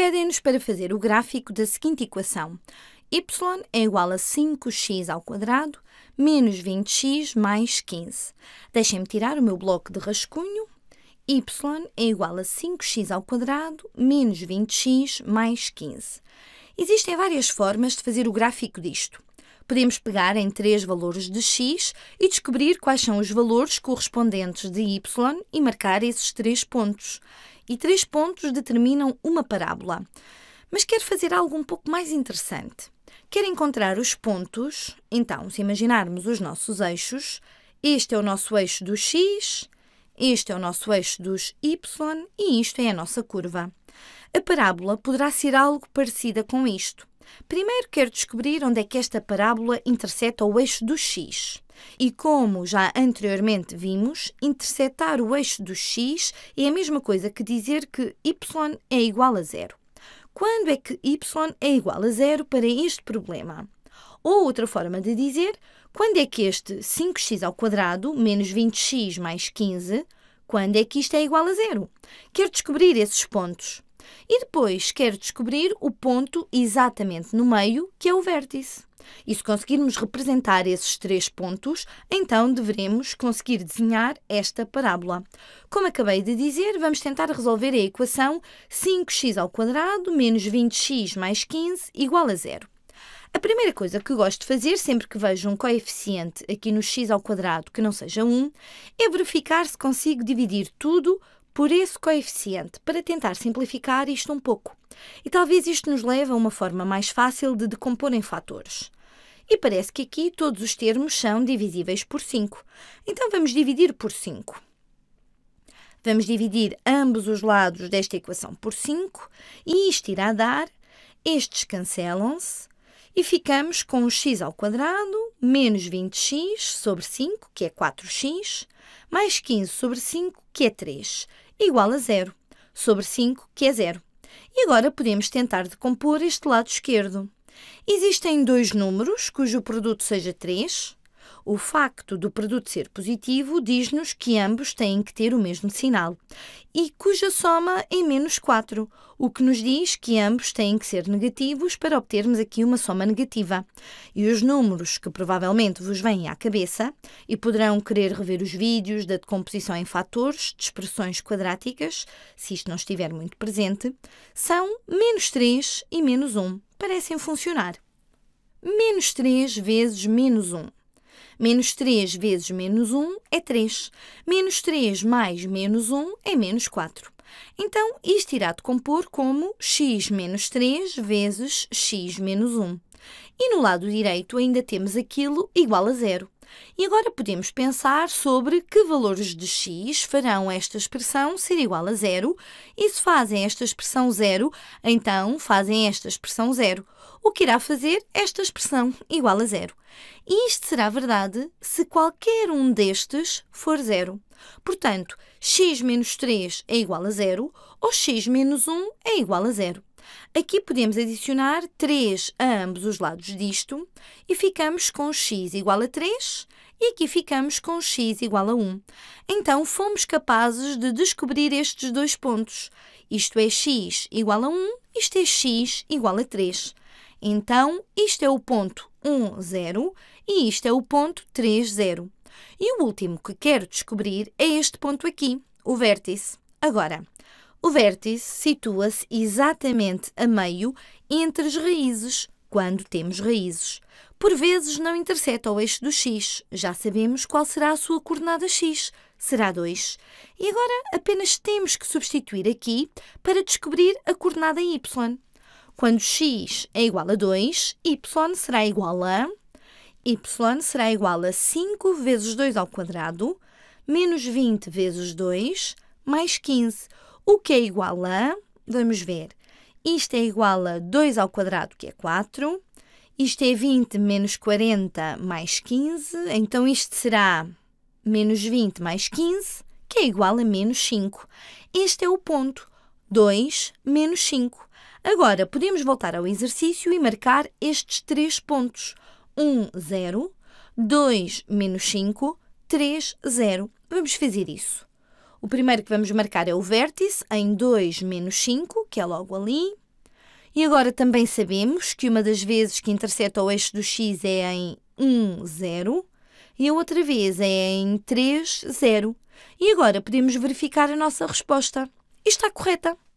pedem-nos para fazer o gráfico da seguinte equação. y é igual a 5x ao quadrado menos 20x mais 15. Deixem-me tirar o meu bloco de rascunho. y é igual a 5x ao quadrado menos 20x mais 15. Existem várias formas de fazer o gráfico disto. Podemos pegar em três valores de x e descobrir quais são os valores correspondentes de y e marcar esses três pontos e três pontos determinam uma parábola. Mas quer fazer algo um pouco mais interessante. Quer encontrar os pontos, então, se imaginarmos os nossos eixos, este é o nosso eixo do x, este é o nosso eixo dos y e isto é a nossa curva. A parábola poderá ser algo parecida com isto. Primeiro quero descobrir onde é que esta parábola intercepta o eixo do x. E como já anteriormente vimos, interceptar o eixo do x é a mesma coisa que dizer que y é igual a zero. Quando é que y é igual a zero para este problema? Ou outra forma de dizer, quando é que este 5x ao quadrado menos 20x mais 15, quando é que isto é igual a zero? Quero descobrir esses pontos. E depois quero descobrir o ponto exatamente no meio, que é o vértice. E se conseguirmos representar esses três pontos, então deveremos conseguir desenhar esta parábola. Como acabei de dizer, vamos tentar resolver a equação 5x ao quadrado menos 20x mais 15 igual a zero. A primeira coisa que gosto de fazer sempre que vejo um coeficiente aqui no x ao quadrado que não seja 1 é verificar se consigo dividir tudo por esse coeficiente, para tentar simplificar isto um pouco. E talvez isto nos leve a uma forma mais fácil de decompor em fatores. E parece que aqui todos os termos são divisíveis por 5. Então vamos dividir por 5. Vamos dividir ambos os lados desta equação por 5 e isto irá dar, estes cancelam-se e ficamos com x ao quadrado menos 20x sobre 5, que é 4x, mais 15 sobre 5, que é 3 igual a zero, sobre 5, que é zero. E agora podemos tentar decompor este lado esquerdo. Existem dois números cujo produto seja 3 o facto do produto ser positivo diz-nos que ambos têm que ter o mesmo sinal e cuja soma é menos 4, o que nos diz que ambos têm que ser negativos para obtermos aqui uma soma negativa. E os números que provavelmente vos vêm à cabeça e poderão querer rever os vídeos da decomposição em fatores de expressões quadráticas, se isto não estiver muito presente, são menos 3 e menos 1. Parecem funcionar. Menos 3 vezes menos 1 Menos 3 vezes menos 1 é 3. Menos 3 mais menos 1 é menos 4. Então, isto irá decompor como x menos 3 vezes x menos 1. E no lado direito ainda temos aquilo igual a zero. E agora podemos pensar sobre que valores de x farão esta expressão ser igual a zero, e se fazem esta expressão zero, então fazem esta expressão zero, o que irá fazer esta expressão igual a zero. E isto será verdade se qualquer um destes for zero. Portanto, x menos 3 é igual a zero, ou x menos 1 é igual a zero. Aqui podemos adicionar 3 a ambos os lados disto e ficamos com x igual a 3 e aqui ficamos com x igual a 1. Então, fomos capazes de descobrir estes dois pontos. Isto é x igual a 1, isto é x igual a 3. Então, isto é o ponto 1, 0 e isto é o ponto 3, 0. E o último que quero descobrir é este ponto aqui, o vértice. Agora, o vértice situa-se exatamente a meio entre as raízes, quando temos raízes. Por vezes não intercepta o eixo do x. Já sabemos qual será a sua coordenada x. Será 2. E agora apenas temos que substituir aqui para descobrir a coordenada y. Quando x é igual a 2, y será igual a... y será igual a 5 vezes 2 ao quadrado, menos 20 vezes 2, mais 15. O que é igual a, vamos ver, isto é igual a 2 ao quadrado, que é 4. Isto é 20 menos 40 mais 15. Então isto será menos 20 mais 15, que é igual a menos 5. Este é o ponto. 2 menos 5. Agora, podemos voltar ao exercício e marcar estes três pontos. 1, 0. 2, menos 5. 3, 0. Vamos fazer isso. O primeiro que vamos marcar é o vértice em 2 menos 5, que é logo ali. E agora também sabemos que uma das vezes que intercepta o eixo do x é em 1, 0 e a outra vez é em 3, 0. E agora podemos verificar a nossa resposta. E está correta.